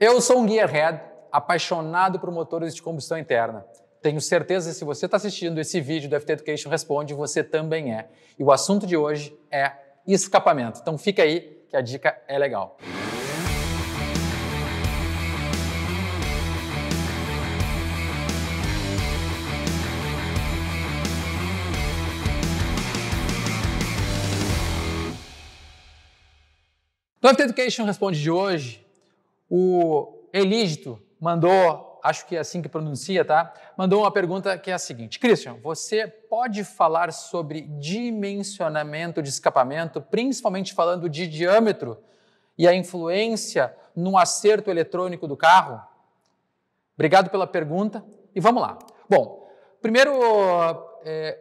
Eu sou um gearhead apaixonado por motores de combustão interna. Tenho certeza que se você está assistindo esse vídeo do FT Education Responde, você também é. E o assunto de hoje é escapamento. Então fica aí que a dica é legal. No FT Education Responde de hoje, o Elígito mandou, acho que é assim que pronuncia, tá? Mandou uma pergunta que é a seguinte: Christian, você pode falar sobre dimensionamento de escapamento, principalmente falando de diâmetro e a influência no acerto eletrônico do carro? Obrigado pela pergunta e vamos lá. Bom, primeiro é,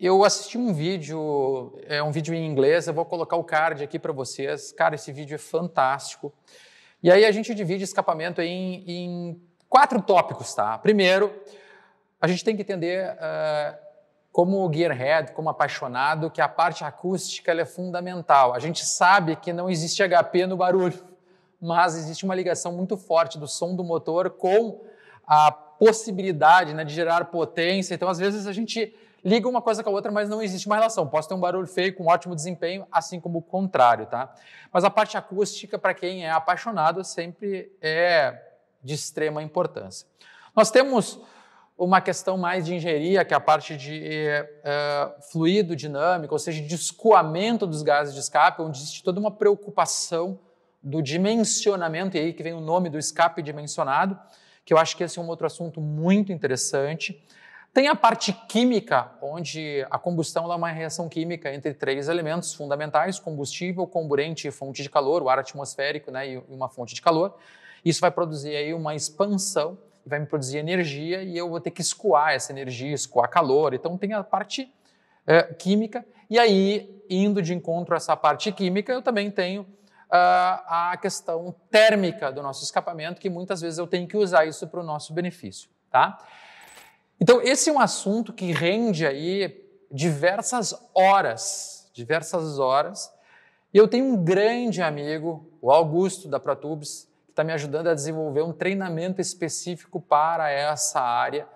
eu assisti um vídeo, é um vídeo em inglês, eu vou colocar o card aqui para vocês. Cara, esse vídeo é fantástico. E aí a gente divide escapamento em, em quatro tópicos, tá? Primeiro, a gente tem que entender uh, como gearhead, como apaixonado, que a parte acústica é fundamental. A gente sabe que não existe HP no barulho, mas existe uma ligação muito forte do som do motor com a possibilidade né, de gerar potência. Então, às vezes, a gente liga uma coisa com a outra, mas não existe uma relação. Posso ter um barulho feio com ótimo desempenho, assim como o contrário, tá? Mas a parte acústica, para quem é apaixonado, sempre é de extrema importância. Nós temos uma questão mais de engenharia, que é a parte de é, fluido dinâmico, ou seja, de escoamento dos gases de escape, onde existe toda uma preocupação do dimensionamento, e aí que vem o nome do escape dimensionado, que eu acho que esse é um outro assunto muito interessante. Tem a parte química, onde a combustão é uma reação química entre três elementos fundamentais: combustível, comburente e fonte de calor, o ar atmosférico né, e uma fonte de calor. Isso vai produzir aí uma expansão, vai me produzir energia e eu vou ter que escoar essa energia, escoar calor. Então tem a parte é, química, e aí, indo de encontro a essa parte química, eu também tenho Uh, a questão térmica do nosso escapamento, que muitas vezes eu tenho que usar isso para o nosso benefício, tá? Então, esse é um assunto que rende aí diversas horas, diversas horas. E eu tenho um grande amigo, o Augusto da Protubes, que está me ajudando a desenvolver um treinamento específico para essa área.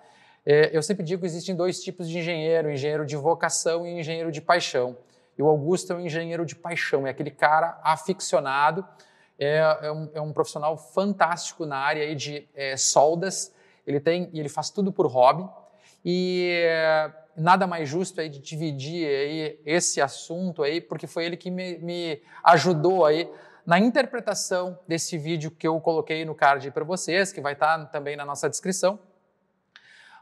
É, eu sempre digo que existem dois tipos de engenheiro: engenheiro de vocação e engenheiro de paixão. E o Augusto é um engenheiro de paixão, é aquele cara aficionado, é, é, um, é um, profissional fantástico na área de é, soldas ele tem e ele faz tudo por hobby e eh, nada mais justo aí de dividir aí esse assunto aí, porque foi ele que me, me ajudou aí na interpretação desse vídeo que eu coloquei no card para vocês, que vai estar tá também na nossa descrição.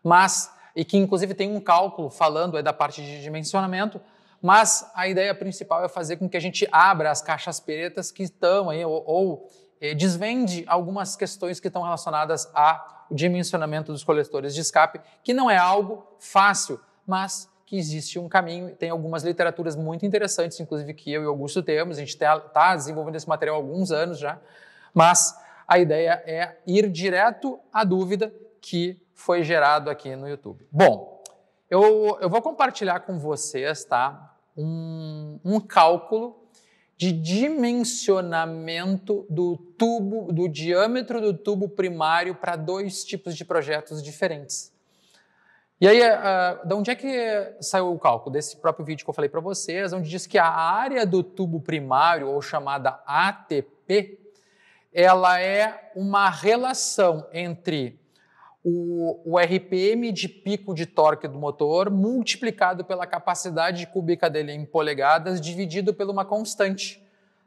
Mas e que inclusive tem um cálculo falando é da parte de dimensionamento, mas a ideia principal é fazer com que a gente abra as caixas pretas que estão aí ou, ou eh, desvende algumas questões que estão relacionadas ao dimensionamento dos coletores de escape, que não é algo fácil, mas que existe um caminho. Tem algumas literaturas muito interessantes, inclusive que eu e Augusto temos, a gente está tá desenvolvendo esse material há alguns anos já, mas a ideia é ir direto à dúvida que foi gerado aqui no YouTube. Bom, eu, eu vou compartilhar com vocês tá, um, um cálculo de dimensionamento do tubo, do diâmetro do tubo primário para dois tipos de projetos diferentes. E aí, uh, de onde é que saiu o cálculo? Desse próprio vídeo que eu falei para vocês, onde diz que a área do tubo primário, ou chamada ATP, ela é uma relação entre o, o, RPM de pico de torque do motor multiplicado pela capacidade cúbica dele em polegadas dividido por uma constante,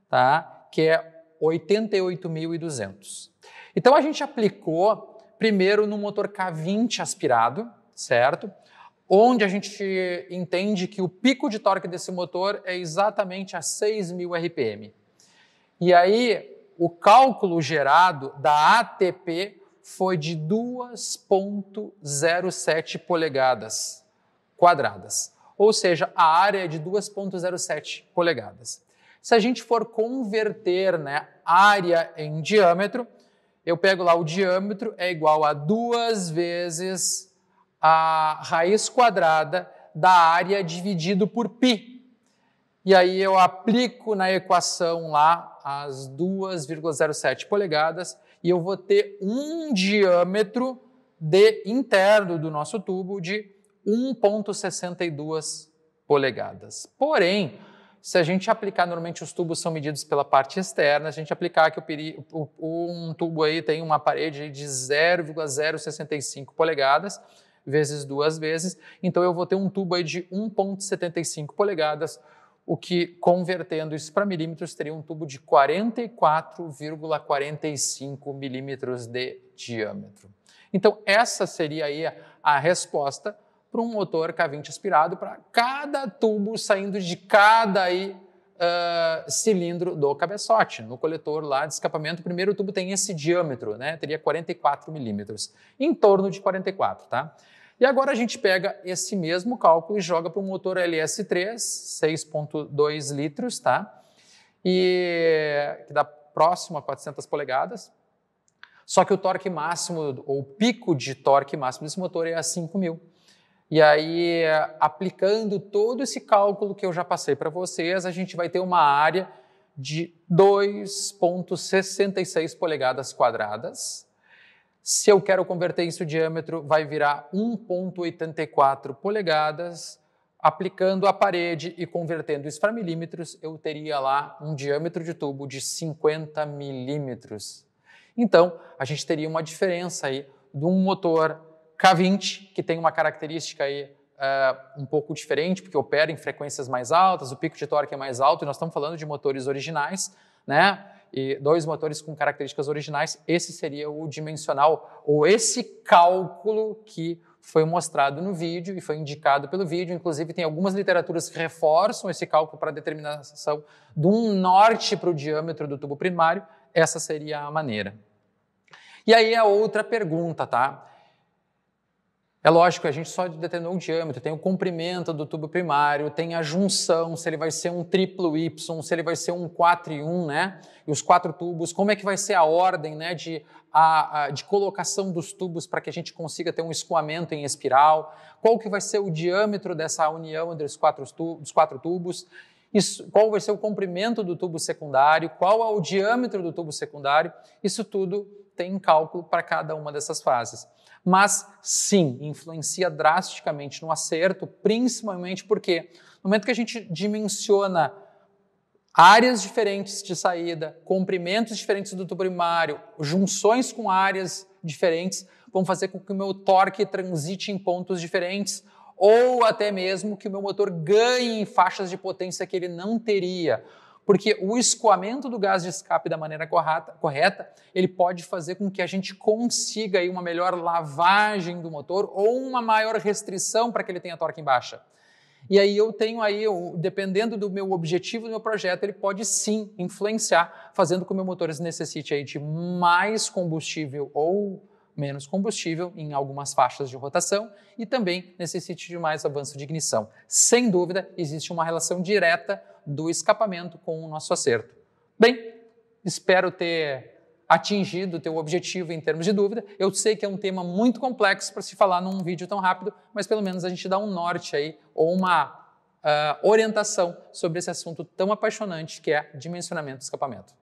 tá? que é 88.200. Então a gente aplicou primeiro no motor K20 aspirado, certo? Onde a gente entende que o pico de torque desse motor é exatamente a 6.000 RPM. E aí o cálculo gerado da ATP foi de 2,07 polegadas quadradas, ou seja, a área é de 2,07 polegadas. Se a gente for converter né, área em diâmetro, eu pego lá o diâmetro é igual a duas vezes a raiz quadrada da área dividido por π. E aí eu aplico na equação lá as 2,07 polegadas e eu vou ter um diâmetro de interno do nosso tubo de 1,62 polegadas. Porém, se a gente aplicar, normalmente os tubos são medidos pela parte externa, se a gente aplicar que o, o, um tubo aí tem uma parede de 0,065 polegadas, vezes duas vezes, então eu vou ter um tubo aí de 1,75 polegadas o que, convertendo isso para milímetros, teria um tubo de 44,45 milímetros de diâmetro. Então, essa seria aí a resposta para um motor K20 aspirado, para cada tubo saindo de cada aí, uh, cilindro do cabeçote. No coletor lá de escapamento, o primeiro tubo tem esse diâmetro, né? Teria 44 milímetros, em torno de 44, tá? E agora a gente pega esse mesmo cálculo e joga para o motor LS3, 6.2 litros, tá? E que dá próximo a 400 polegadas. Só que o torque máximo, ou pico de torque máximo desse motor é a 5.000. E aí, aplicando todo esse cálculo que eu já passei para vocês, a gente vai ter uma área de 2.66 polegadas quadradas, se eu quero converter isso, o diâmetro vai virar 1,84 polegadas. Aplicando a parede e convertendo isso para milímetros, eu teria lá um diâmetro de tubo de 50 milímetros. Então, a gente teria uma diferença aí de um motor K20, que tem uma característica aí uh, um pouco diferente, porque opera em frequências mais altas, o pico de torque é mais alto, e nós estamos falando de motores originais, né? e dois motores com características originais, esse seria o dimensional, ou esse cálculo que foi mostrado no vídeo e foi indicado pelo vídeo. Inclusive, tem algumas literaturas que reforçam esse cálculo para a determinação de um norte para o diâmetro do tubo primário. Essa seria a maneira. E aí a é outra pergunta, tá? É lógico, a gente só determinou o diâmetro, tem o comprimento do tubo primário, tem a junção, se ele vai ser um triplo Y, se ele vai ser um 4 e 1, né? E os quatro tubos, como é que vai ser a ordem né, de, a, a de colocação dos tubos para que a gente consiga ter um escoamento em espiral, qual que vai ser o diâmetro dessa união entre os quatro, os quatro tubos, isso, qual vai ser o comprimento do tubo secundário, qual é o diâmetro do tubo secundário, isso tudo tem em cálculo para cada uma dessas fases. Mas sim, influencia drasticamente no acerto, principalmente porque no momento que a gente dimensiona áreas diferentes de saída, comprimentos diferentes do tubo primário, junções com áreas diferentes, vão fazer com que o meu torque transite em pontos diferentes ou até mesmo que o meu motor ganhe em faixas de potência que ele não teria porque o escoamento do gás de escape da maneira correta, correta ele pode fazer com que a gente consiga aí uma melhor lavagem do motor ou uma maior restrição para que ele tenha torque em baixa. E aí eu tenho aí, eu, dependendo do meu objetivo, do meu projeto, ele pode sim influenciar, fazendo com que o meu motor necessite aí de mais combustível ou menos combustível em algumas faixas de rotação e também necessite de mais avanço de ignição. Sem dúvida, existe uma relação direta do escapamento com o nosso acerto. Bem, espero ter atingido o teu objetivo em termos de dúvida. Eu sei que é um tema muito complexo para se falar num vídeo tão rápido, mas pelo menos a gente dá um norte aí ou uma uh, orientação sobre esse assunto tão apaixonante que é dimensionamento do escapamento.